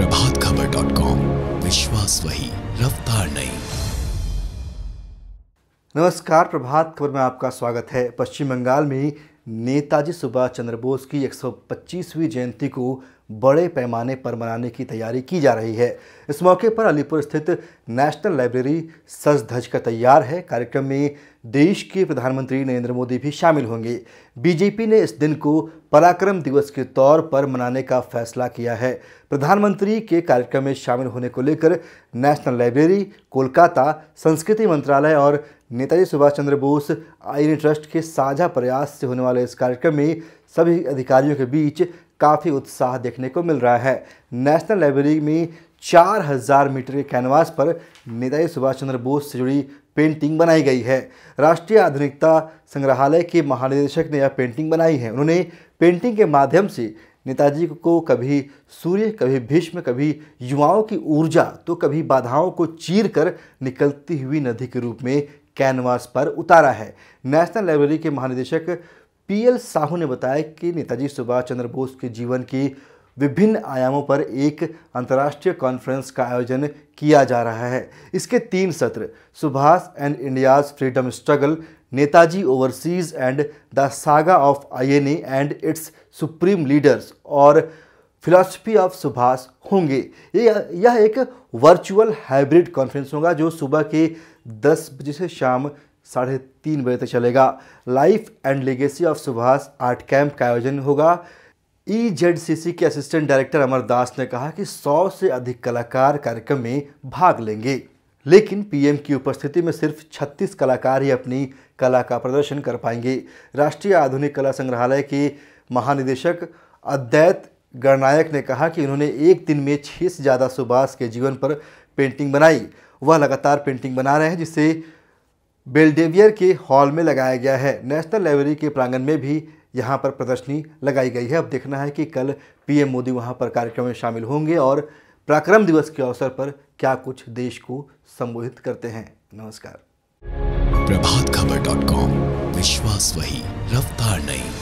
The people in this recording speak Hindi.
प्रभात खबर डॉट कॉम विश्वास वही रफ्तार नहीं नमस्कार प्रभात खबर में आपका स्वागत है पश्चिम बंगाल में नेताजी सुभाष चंद्र बोस की 125वीं जयंती को बड़े पैमाने पर मनाने की तैयारी की जा रही है इस मौके पर अलीपुर स्थित नेशनल लाइब्रेरी सज धज कर तैयार है कार्यक्रम में देश के प्रधानमंत्री नरेंद्र मोदी भी शामिल होंगे बीजेपी ने इस दिन को पराक्रम दिवस के तौर पर मनाने का फैसला किया है प्रधानमंत्री के कार्यक्रम में शामिल होने को लेकर नेशनल लाइब्रेरी कोलकाता संस्कृति मंत्रालय और नेताजी सुभाष चंद्र बोस आई ट्रस्ट के साझा प्रयास से होने वाले इस कार्यक्रम में सभी अधिकारियों के बीच काफ़ी उत्साह देखने को मिल रहा है नेशनल लाइब्रेरी में 4000 मीटर के कैनवास पर नेताजी सुभाष चंद्र बोस से जुड़ी पेंटिंग बनाई गई है राष्ट्रीय आधुनिकता संग्रहालय के महानिदेशक ने यह पेंटिंग बनाई है उन्होंने पेंटिंग के माध्यम से नेताजी को कभी सूर्य कभी भीष्म कभी युवाओं की ऊर्जा तो कभी बाधाओं को चीर कर निकलती हुई नदी के रूप में कैनवास पर उतारा है नेशनल लाइब्रेरी के महानिदेशक पीएल साहू ने बताया कि नेताजी सुभाष चंद्र बोस के जीवन की विभिन्न आयामों पर एक अंतर्राष्ट्रीय कॉन्फ्रेंस का आयोजन किया जा रहा है इसके तीन सत्र Subhash and India's freedom struggle Netaji overseas and the saga of INA and its supreme leaders और फिलॉसफी ऑफ सुभाष होंगे यह एक वर्चुअल हाइब्रिड कॉन्फ्रेंस होगा जो सुबह के 10 बजे से शाम साढ़े तीन बजे तक चलेगा life and legacy of Subhash art camp का आयोजन होगा ई e जेड के असिस्टेंट डायरेक्टर अमर दास ने कहा कि सौ से अधिक कलाकार कार्यक्रम में भाग लेंगे लेकिन पीएम की उपस्थिति में सिर्फ 36 कलाकार ही अपनी कला का प्रदर्शन कर पाएंगे राष्ट्रीय आधुनिक कला संग्रहालय के महानिदेशक अद्वैत गणनायक ने कहा कि उन्होंने एक दिन में छः से ज़्यादा सुभाष के जीवन पर पेंटिंग बनाई वह लगातार पेंटिंग बना रहे हैं जिससे बेल्डेवियर के हॉल में लगाया गया है नेशनल लाइब्रेरी के प्रांगण में भी यहाँ पर प्रदर्शनी लगाई गई है अब देखना है कि कल पीएम मोदी वहाँ पर कार्यक्रम में शामिल होंगे और पराक्रम दिवस के अवसर पर क्या कुछ देश को संबोधित करते हैं नमस्कार प्रभात खबर डॉट कॉम विश्वास वही रफ्तार नहीं